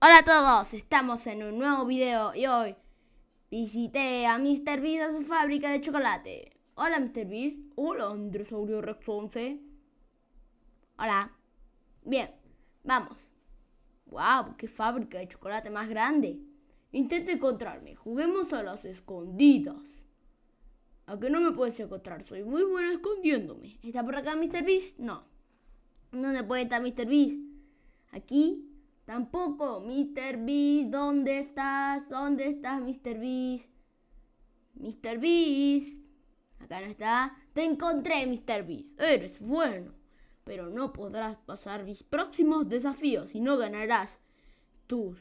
Hola a todos, estamos en un nuevo video y hoy visité a Mr. Beast a su fábrica de chocolate. Hola Mr. Beast, hola Androsaurio Rex 11. Hola. Bien, vamos. Wow, qué fábrica de chocolate más grande. Intenta encontrarme, juguemos a las escondidas. ¿A qué no me puedes encontrar, soy muy bueno escondiéndome. ¿Está por acá Mr. Beast? No. ¿Dónde puede estar Mr. Beast? Aquí Tampoco, Mr. Beast, ¿dónde estás? ¿Dónde estás, Mr. Beast? Mr. Beast. Acá no está. Te encontré, Mr. Beast. Eres bueno. Pero no podrás pasar mis próximos desafíos y no ganarás tus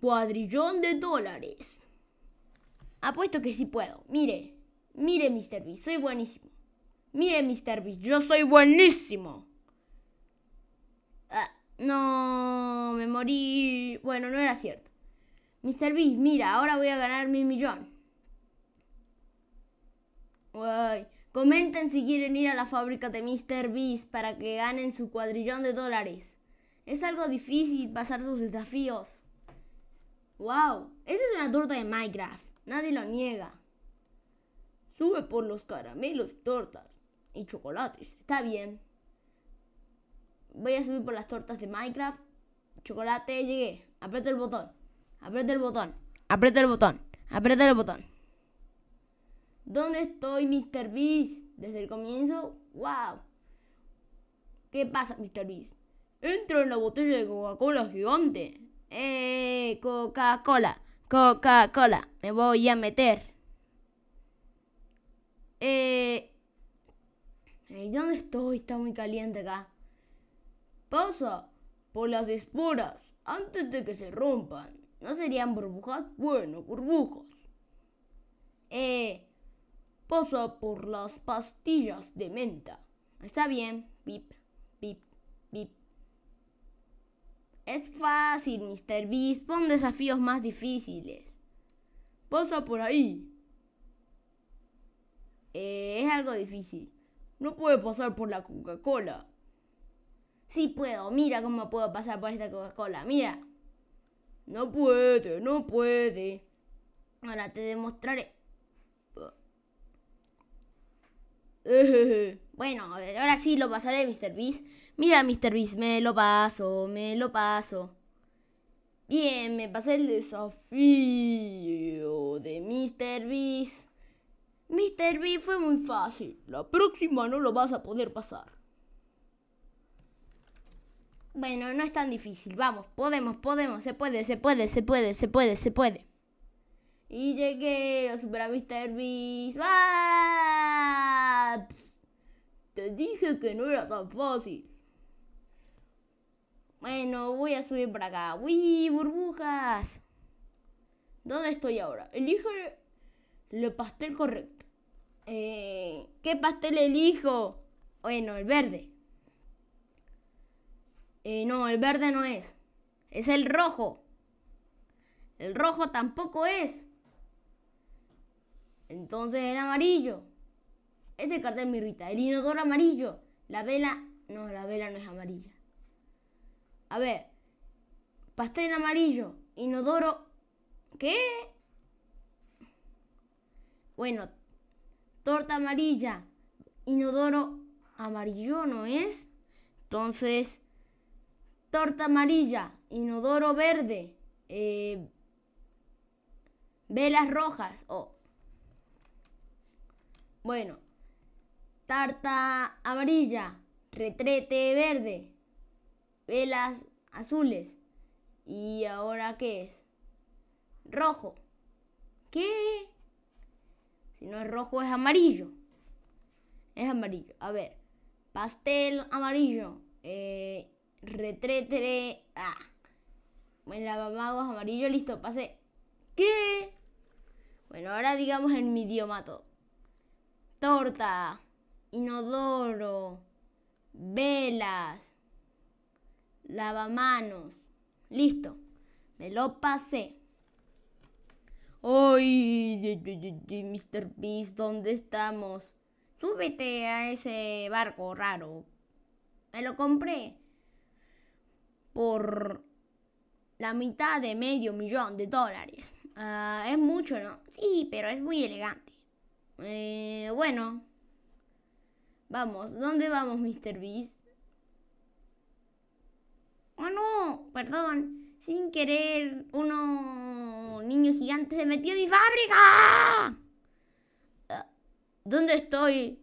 cuadrillón de dólares. Apuesto que sí puedo. Mire. Mire, Mr. Beast. Soy buenísimo. Mire, Mr. Beast. Yo soy buenísimo. No, me morí. Bueno, no era cierto. Mr. Beast, mira, ahora voy a ganar mi millón. Uy. Comenten si quieren ir a la fábrica de Mr. Beast para que ganen su cuadrillón de dólares. Es algo difícil pasar sus desafíos. ¡Wow! Esa es una torta de Minecraft. Nadie lo niega. Sube por los caramelos, tortas y chocolates. Está bien voy a subir por las tortas de Minecraft. Chocolate, llegué. Apreta el botón. Apreta el botón. Aprieta el botón. Aprieta el botón. ¿Dónde estoy, Mr. Beast? Desde el comienzo. ¡Wow! ¿Qué pasa, Mr. Beast? Entro en la botella de Coca-Cola gigante. ¡Eh! Coca-Cola. Coca-Cola. Me voy a meter. Eh. ¿Dónde estoy? Está muy caliente acá. Pasa por las esporas antes de que se rompan. No serían burbujas, bueno, burbujas. Eh, pasa por las pastillas de menta. Está bien, pip, pip, pip. Es fácil, Mr. Beast. Pon desafíos más difíciles. Pasa por ahí. Eh, es algo difícil. No puede pasar por la Coca-Cola. Si puedo, mira cómo puedo pasar por esta Coca-Cola, mira. No puede, no puede. Ahora te demostraré. Bueno, ahora sí lo pasaré, Mr. Beast. Mira, Mr. Beast, me lo paso, me lo paso. Bien, me pasé el desafío de Mr. Beast. Mr. Beast fue muy fácil. La próxima no lo vas a poder pasar. Bueno, no es tan difícil. Vamos, podemos, podemos, se puede, se puede, se puede, se puede, se puede. Y llegué a Super Mr. Beast. Te dije que no era tan fácil. Bueno, voy a subir para acá. ¡Uy, burbujas! ¿Dónde estoy ahora? Elijo el, pastel correcto. Eh, ¿Qué pastel elijo? Bueno, el verde. Eh, no, el verde no es. Es el rojo. El rojo tampoco es. Entonces el amarillo. Este cartel me irrita. El inodoro amarillo. La vela. No, la vela no es amarilla. A ver. Pastel amarillo. Inodoro. ¿Qué? Bueno. Torta amarilla. Inodoro amarillo no es. Entonces torta amarilla, inodoro verde, eh, velas rojas Bueno, tarta amarilla, retrete verde, velas azules. ¿Y ahora qué es? Rojo. ¿Qué? Si no es rojo es amarillo. Es amarillo. A ver, pastel amarillo, eh, Retrete, Ah. Buen lavamagos amarillo, listo, pasé. ¿Qué? Bueno, ahora digamos en mi idioma todo. Torta, inodoro, velas, lavamanos. Listo, me lo pasé. ¡Ay, Mr. Beast, ¿dónde estamos? Súbete a ese barco raro. Me lo compré por la mitad de medio millón de dólares. Ah, es mucho, ¿no? Sí, pero es muy elegante. Eh, bueno. Vamos, ¿dónde vamos, Mr. Beast? Oh, no, perdón. Sin querer, uno niño gigante se metió en mi fábrica. Ah, ¿Dónde estoy?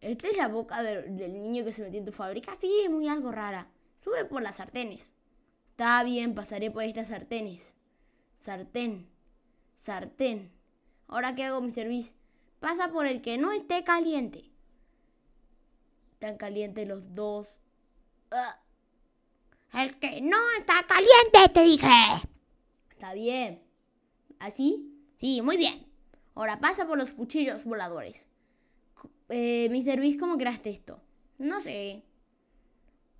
¿Esta es la boca del niño que se metió en tu fábrica? Sí, es muy algo rara. Sube por las sartenes. Está bien, pasaré por estas sartenes. Sartén. Sartén. Ahora qué hago mi servicio. Pasa por el que no esté caliente. Están calientes los dos. El que no está caliente, te dije. Está bien. ¿Así? Sí, muy bien. Ahora pasa por los cuchillos voladores. Eh, mi servicio, ¿cómo creaste esto? No sé.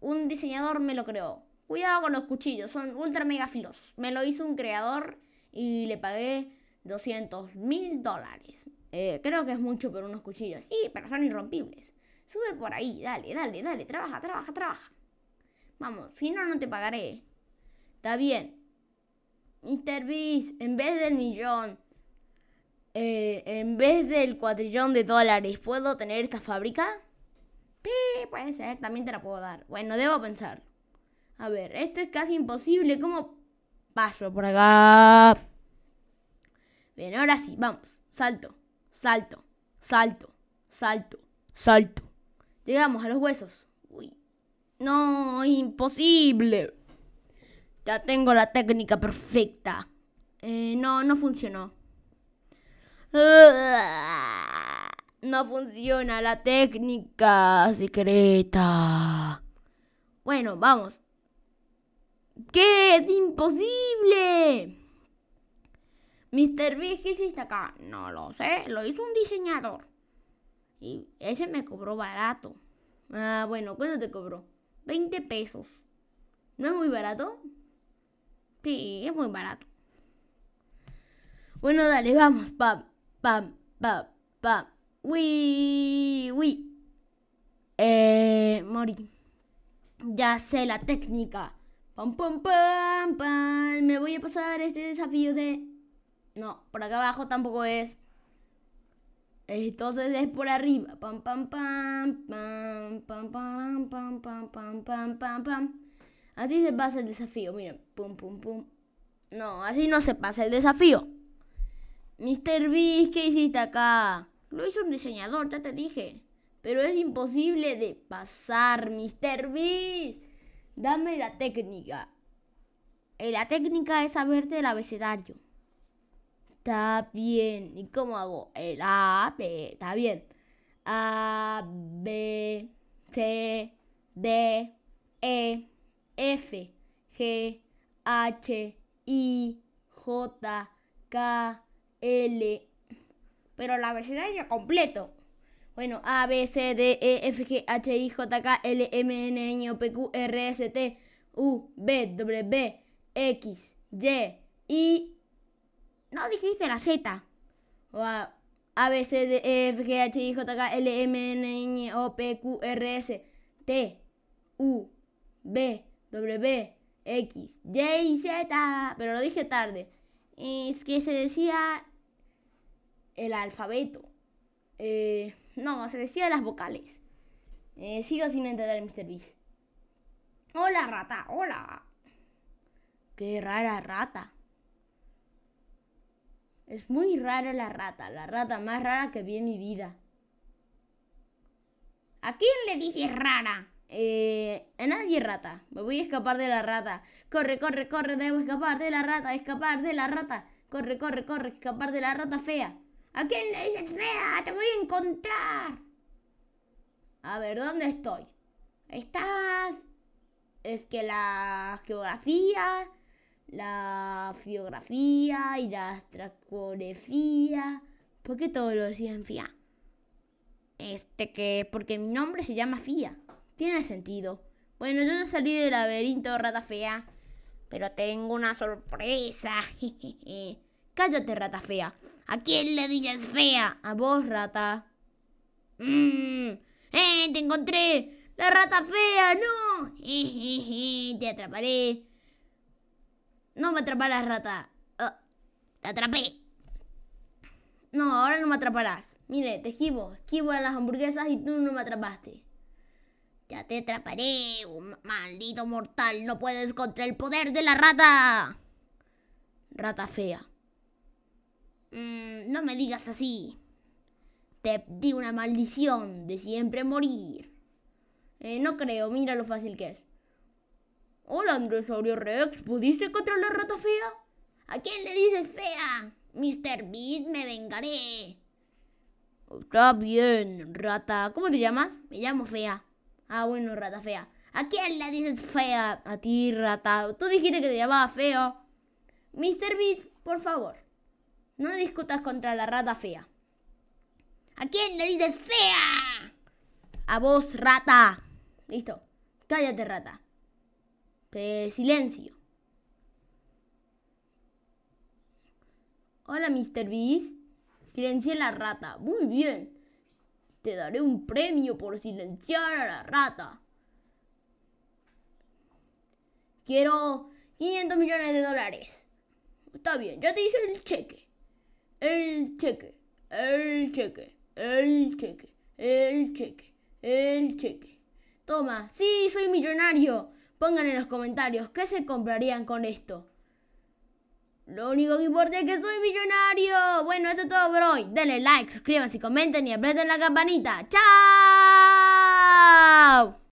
Un diseñador me lo creó. Cuidado con los cuchillos, son ultra mega filosos. Me lo hizo un creador y le pagué 200 mil dólares. Eh, creo que es mucho por unos cuchillos. Sí, pero son irrompibles. Sube por ahí, dale, dale, dale, trabaja, trabaja, trabaja. Vamos, si no, no te pagaré. Está bien. Mr. Beast, en vez del millón, eh, en vez del cuatrillón de dólares, ¿puedo tener esta fábrica? Sí, puede ser, también te la puedo dar. Bueno, debo pensar. A ver, esto es casi imposible. ¿Cómo paso por acá? Bien, ahora sí, vamos. Salto, salto, salto, salto, salto. Llegamos a los huesos. Uy. No, imposible. Ya tengo la técnica perfecta. Eh, no, no funcionó no funciona la técnica secreta. Bueno, vamos. ¿Qué? ¡Es imposible! Mr. Big, está hiciste acá? No lo sé, lo hizo un diseñador. Y ese me cobró barato. Ah, bueno, ¿cuánto te cobró? 20 pesos. ¿No es muy barato? Sí, es muy barato. Bueno, dale, vamos, pam, pam, pam, pam. Uy, uy. Eh, morí. Ya sé la técnica. Pam, pam, pam, pam. Me voy a pasar este desafío de... No, por acá abajo tampoco es. Entonces es por arriba. Pam, pam, pam, pam, pam, pam, pam, pam, pam, pam, pam, pam. Así se pasa el desafío, miren. Pum, pum, pum. No, así no se pasa el desafío. Mr. Beast, ¿qué hiciste acá? Lo hizo un diseñador, ya te dije. Pero es imposible de pasar, Mr. Beast. Dame la técnica. Eh, la técnica es saberte el abecedario. Está bien. ¿Y cómo hago? El A, B. Está bien. A, B, C, D, E, F, G, H, I, J, K, L, pero la abecedario completo. Bueno, A, B, C, D, E, F, G, H, I, J, K, L, M, N, N, O, P, Q, R, S, T, U, B, W, X, Y, I... No dijiste la Z. A, B, C, D, E, F, G, H, I, J, K, L, M, N, N, O, P, Q, R, S, T, U, B, W, X, Y, Z. Pero lo dije tarde. Es que se decía el alfabeto. Eh, no, se decía las vocales. Eh, sigo sin entender Mr. Beast. Hola, rata, hola. Qué rara rata. Es muy rara la rata, la rata más rara que vi en mi vida. ¿A quién le dices rara? Eh, a nadie rata. Me voy a escapar de la rata. Corre, corre, corre, debo escapar de la rata, escapar de la rata. Corre, corre, corre, escapar de la rata fea. ¿A le dices fea? Te voy a encontrar. A ver, ¿dónde estoy? Estás... Es que la geografía, la geografía y la astracorefía... ¿Por qué todo lo decían FIA? Este que... Porque mi nombre se llama FIA. Tiene sentido. Bueno, yo no salí del laberinto, rata fea. Pero tengo una sorpresa. Cállate, rata fea. ¿A quién le dices fea? A vos, rata. Mm. ¡Eh! ¡Te encontré! ¡La rata fea! ¡No! ¡Te atraparé! No me atraparás, rata. Ah, ¡Te atrapé! No, ahora no me atraparás. Mire, te esquivo. Esquivo a las hamburguesas y tú no me atrapaste. Ya te atraparé, oh, maldito mortal. No puedes contra el poder de la rata. Rata fea. Mm, no me digas así. Te di una maldición de siempre morir. Eh, no creo, mira lo fácil que es. Hola, Androsaurio Rex, ¿pudiste la rata fea? ¿A quién le dices fea? Mr. Beast, me vengaré. Está bien, rata. ¿Cómo te llamas? Me llamo fea. Ah, bueno, rata fea. ¿A quién le dices fea? A ti, rata. Tú dijiste que te llamaba feo. Mr. Beast, por favor. No discutas contra la rata fea. ¿A quién le dices fea? A vos, rata. Listo. Cállate, rata. Te silencio. Hola, Mr. Beast. Silencié a la rata. Muy bien. Te daré un premio por silenciar a la rata. Quiero 500 millones de dólares. Está bien, ya te hice el cheque el cheque, el cheque, el cheque, el cheque, el cheque. Toma, sí, soy millonario. Pongan en los comentarios qué se comprarían con esto. Lo único que importa es que soy millonario. Bueno, esto es todo por hoy. Denle like, suscríbanse, comenten y aprieten la campanita. ¡Chao!